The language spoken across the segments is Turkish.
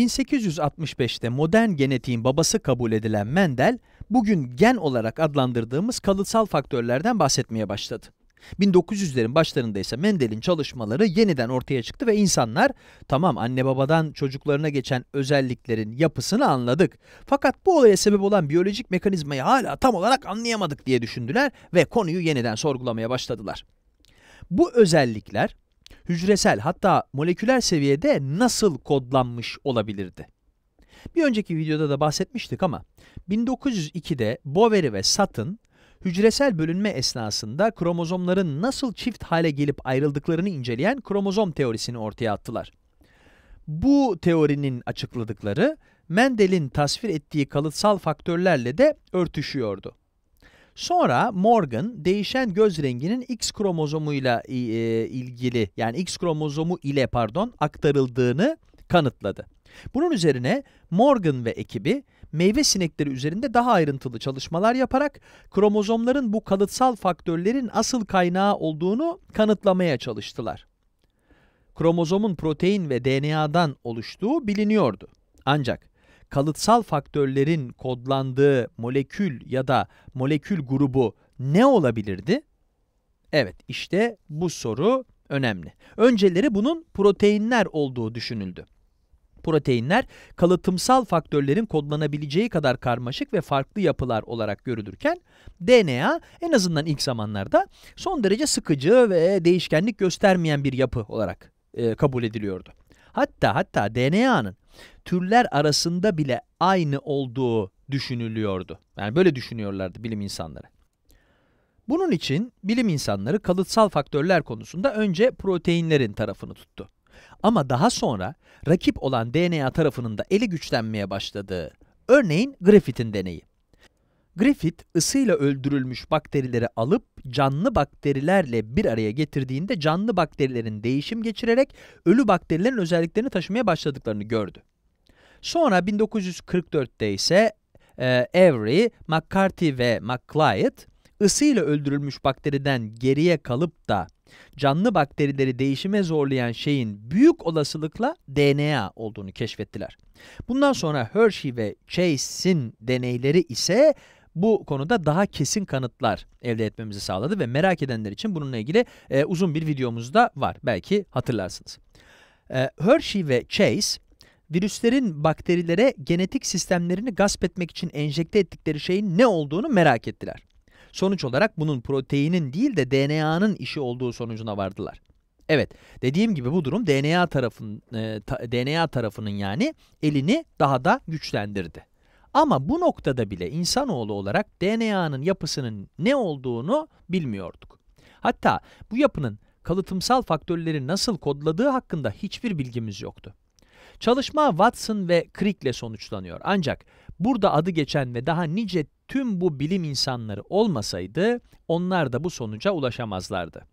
1865'te modern genetiğin babası kabul edilen Mendel, bugün gen olarak adlandırdığımız kalıtsal faktörlerden bahsetmeye başladı. 1900'lerin başlarında ise Mendel'in çalışmaları yeniden ortaya çıktı ve insanlar tamam anne babadan çocuklarına geçen özelliklerin yapısını anladık. Fakat bu olaya sebep olan biyolojik mekanizmayı hala tam olarak anlayamadık diye düşündüler ve konuyu yeniden sorgulamaya başladılar. Bu özellikler hücresel hatta moleküler seviyede nasıl kodlanmış olabilirdi? Bir önceki videoda da bahsetmiştik ama 1902'de Boveri ve Sutton hücresel bölünme esnasında kromozomların nasıl çift hale gelip ayrıldıklarını inceleyen kromozom teorisini ortaya attılar. Bu teorinin açıkladıkları Mendel'in tasvir ettiği kalıtsal faktörlerle de örtüşüyordu. Sonra Morgan değişen göz renginin X kromozomuyla e, e, ilgili yani X kromozomu ile pardon aktarıldığını kanıtladı. Bunun üzerine Morgan ve ekibi meyve sinekleri üzerinde daha ayrıntılı çalışmalar yaparak kromozomların bu kalıtsal faktörlerin asıl kaynağı olduğunu kanıtlamaya çalıştılar. Kromozomun protein ve DNA'dan oluştuğu biliniyordu. Ancak kalıtsal faktörlerin kodlandığı molekül ya da molekül grubu ne olabilirdi? Evet işte bu soru önemli. Önceleri bunun proteinler olduğu düşünüldü. Proteinler kalıtımsal faktörlerin kodlanabileceği kadar karmaşık ve farklı yapılar olarak görülürken DNA en azından ilk zamanlarda son derece sıkıcı ve değişkenlik göstermeyen bir yapı olarak e, kabul ediliyordu. Hatta hatta DNA'nın türler arasında bile aynı olduğu düşünülüyordu. Yani böyle düşünüyorlardı bilim insanları. Bunun için bilim insanları kalıtsal faktörler konusunda önce proteinlerin tarafını tuttu. Ama daha sonra rakip olan DNA tarafının da eli güçlenmeye başladığı, örneğin grafitin deneyi. Griffith ısıyla öldürülmüş bakterileri alıp canlı bakterilerle bir araya getirdiğinde canlı bakterilerin değişim geçirerek ölü bakterilerin özelliklerini taşımaya başladıklarını gördü. Sonra 1944'te ise e, Avery, McCarthy ve McClyde ısıyla öldürülmüş bakteriden geriye kalıp da canlı bakterileri değişime zorlayan şeyin büyük olasılıkla DNA olduğunu keşfettiler. Bundan sonra Hershey ve Chase'in deneyleri ise bu konuda daha kesin kanıtlar elde etmemizi sağladı ve merak edenler için bununla ilgili e, uzun bir videomuz da var. Belki hatırlarsınız. E, Hershey ve Chase virüslerin bakterilere genetik sistemlerini gasp etmek için enjekte ettikleri şeyin ne olduğunu merak ettiler. Sonuç olarak bunun proteinin değil de DNA'nın işi olduğu sonucuna vardılar. Evet, dediğim gibi bu durum DNA tarafın e, ta, DNA tarafının yani elini daha da güçlendirdi. Ama bu noktada bile insanoğlu olarak DNA'nın yapısının ne olduğunu bilmiyorduk. Hatta bu yapının kalıtımsal faktörleri nasıl kodladığı hakkında hiçbir bilgimiz yoktu. Çalışma Watson ve Crick ile sonuçlanıyor ancak burada adı geçen ve daha nice tüm bu bilim insanları olmasaydı onlar da bu sonuca ulaşamazlardı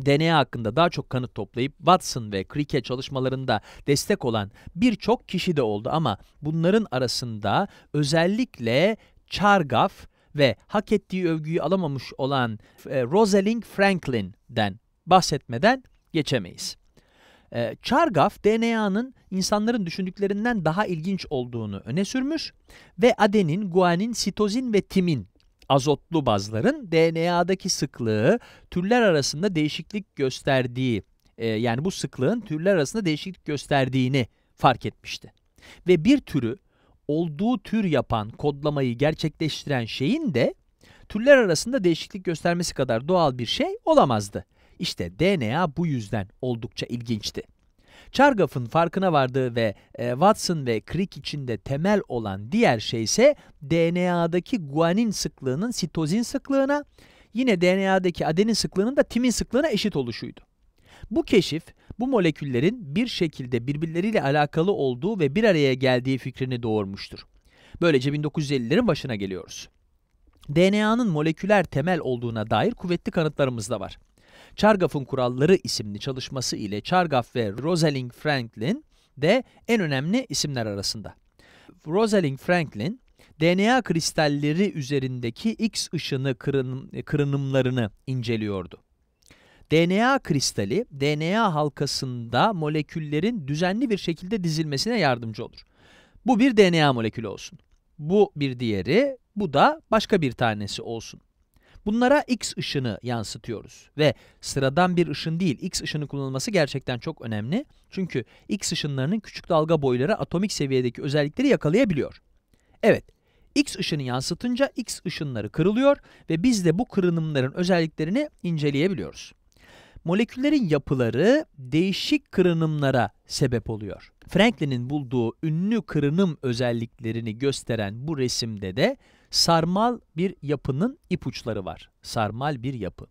deneye hakkında daha çok kanıt toplayıp Watson ve Crick'e çalışmalarında destek olan birçok kişi de oldu ama bunların arasında özellikle Chargaff ve hak ettiği övgüyü alamamış olan e, Rosalind Franklin'den bahsetmeden geçemeyiz. E, Chargaff DNA'nın insanların düşündüklerinden daha ilginç olduğunu öne sürmüş ve adenin, guanin, sitozin ve timin azotlu bazların DNA'daki sıklığı türler arasında değişiklik gösterdiği, e, yani bu sıklığın türler arasında değişiklik gösterdiğini fark etmişti. Ve bir türü olduğu tür yapan kodlamayı gerçekleştiren şeyin de türler arasında değişiklik göstermesi kadar doğal bir şey olamazdı. İşte DNA bu yüzden oldukça ilginçti. Chargaff'ın farkına vardığı ve e, Watson ve Crick için de temel olan diğer şey ise DNA'daki guanin sıklığının sitozin sıklığına, yine DNA'daki adenin sıklığının da timin sıklığına eşit oluşuydu. Bu keşif bu moleküllerin bir şekilde birbirleriyle alakalı olduğu ve bir araya geldiği fikrini doğurmuştur. Böylece 1950'lerin başına geliyoruz. DNA'nın moleküler temel olduğuna dair kuvvetli kanıtlarımız da var. Chargaff'ın Kuralları isimli çalışması ile Chargaff ve Rosalind Franklin de en önemli isimler arasında. Rosalind Franklin, DNA kristalleri üzerindeki X ışını kırınım, kırınımlarını inceliyordu. DNA kristali, DNA halkasında moleküllerin düzenli bir şekilde dizilmesine yardımcı olur. Bu bir DNA molekülü olsun. Bu bir diğeri, bu da başka bir tanesi olsun. Bunlara X ışını yansıtıyoruz ve sıradan bir ışın değil X ışını kullanılması gerçekten çok önemli. Çünkü X ışınlarının küçük dalga boyları atomik seviyedeki özellikleri yakalayabiliyor. Evet, X ışını yansıtınca X ışınları kırılıyor ve biz de bu kırınımların özelliklerini inceleyebiliyoruz. Moleküllerin yapıları değişik kırınımlara sebep oluyor. Franklin'in bulduğu ünlü kırınım özelliklerini gösteren bu resimde de sarmal bir yapının ipuçları var. Sarmal bir yapı.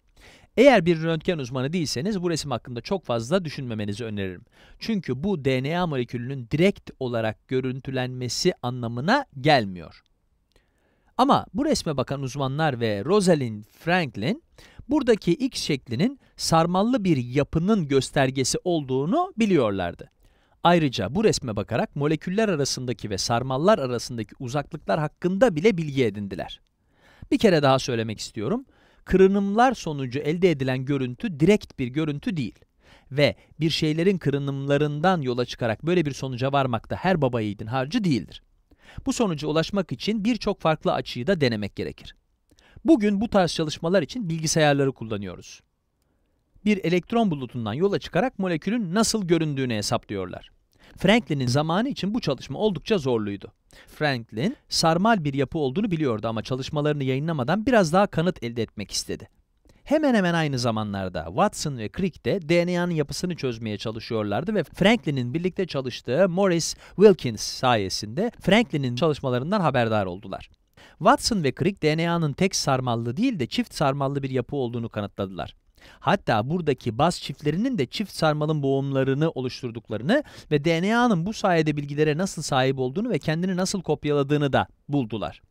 Eğer bir röntgen uzmanı değilseniz bu resim hakkında çok fazla düşünmemenizi öneririm. Çünkü bu DNA molekülünün direkt olarak görüntülenmesi anlamına gelmiyor. Ama bu resme bakan uzmanlar ve Rosalind Franklin buradaki X şeklinin sarmallı bir yapının göstergesi olduğunu biliyorlardı. Ayrıca bu resme bakarak moleküller arasındaki ve sarmallar arasındaki uzaklıklar hakkında bile bilgi edindiler. Bir kere daha söylemek istiyorum. Kırınımlar sonucu elde edilen görüntü direkt bir görüntü değil. Ve bir şeylerin kırınımlarından yola çıkarak böyle bir sonuca varmak da her baba yiğidin harcı değildir. Bu sonuca ulaşmak için birçok farklı açıyı da denemek gerekir. Bugün bu tarz çalışmalar için bilgisayarları kullanıyoruz bir elektron bulutundan yola çıkarak molekülün nasıl göründüğünü hesaplıyorlar. Franklin'in zamanı için bu çalışma oldukça zorluydu. Franklin, sarmal bir yapı olduğunu biliyordu ama çalışmalarını yayınlamadan biraz daha kanıt elde etmek istedi. Hemen hemen aynı zamanlarda Watson ve Crick de DNA'nın yapısını çözmeye çalışıyorlardı ve Franklin'in birlikte çalıştığı Morris Wilkins sayesinde Franklin'in çalışmalarından haberdar oldular. Watson ve Crick DNA'nın tek sarmallı değil de çift sarmallı bir yapı olduğunu kanıtladılar. Hatta buradaki baz çiftlerinin de çift sarmalın boğumlarını oluşturduklarını ve DNA'nın bu sayede bilgilere nasıl sahip olduğunu ve kendini nasıl kopyaladığını da buldular.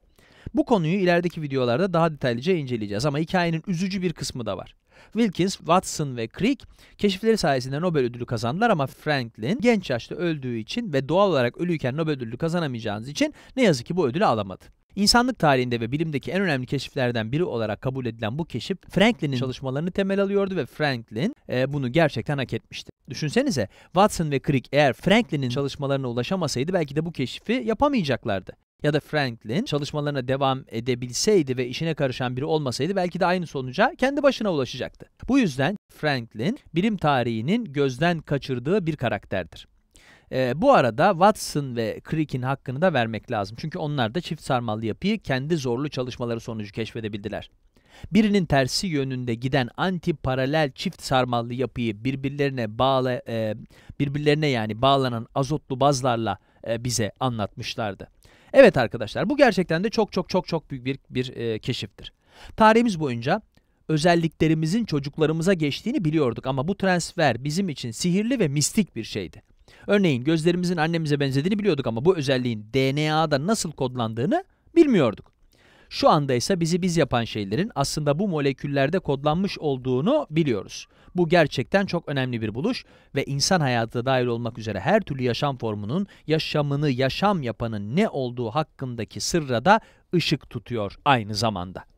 Bu konuyu ilerideki videolarda daha detaylıca inceleyeceğiz ama hikayenin üzücü bir kısmı da var. Wilkins, Watson ve Crick keşifleri sayesinde Nobel ödülü kazandılar ama Franklin genç yaşta öldüğü için ve doğal olarak ölüyken Nobel ödülü kazanamayacağınız için ne yazık ki bu ödülü alamadı. İnsanlık tarihinde ve bilimdeki en önemli keşiflerden biri olarak kabul edilen bu keşif Franklin'in çalışmalarını temel alıyordu ve Franklin e, bunu gerçekten hak etmişti. Düşünsenize Watson ve Crick eğer Franklin'in çalışmalarına ulaşamasaydı belki de bu keşifi yapamayacaklardı. Ya da Franklin çalışmalarına devam edebilseydi ve işine karışan biri olmasaydı belki de aynı sonuca kendi başına ulaşacaktı. Bu yüzden Franklin bilim tarihinin gözden kaçırdığı bir karakterdir. E, bu arada Watson ve Crick'in hakkını da vermek lazım. Çünkü onlar da çift sarmallı yapıyı kendi zorlu çalışmaları sonucu keşfedebildiler. Birinin tersi yönünde giden anti paralel çift sarmallı yapıyı birbirlerine bağla e, birbirlerine yani bağlanan azotlu bazlarla e, bize anlatmışlardı. Evet arkadaşlar bu gerçekten de çok çok çok çok büyük bir, bir e, keşiftir. Tarihimiz boyunca özelliklerimizin çocuklarımıza geçtiğini biliyorduk ama bu transfer bizim için sihirli ve mistik bir şeydi. Örneğin gözlerimizin annemize benzediğini biliyorduk ama bu özelliğin DNA'da nasıl kodlandığını bilmiyorduk. Şu anda ise bizi biz yapan şeylerin aslında bu moleküllerde kodlanmış olduğunu biliyoruz. Bu gerçekten çok önemli bir buluş ve insan hayatı dahil olmak üzere her türlü yaşam formunun yaşamını yaşam yapanın ne olduğu hakkındaki sırra da ışık tutuyor aynı zamanda.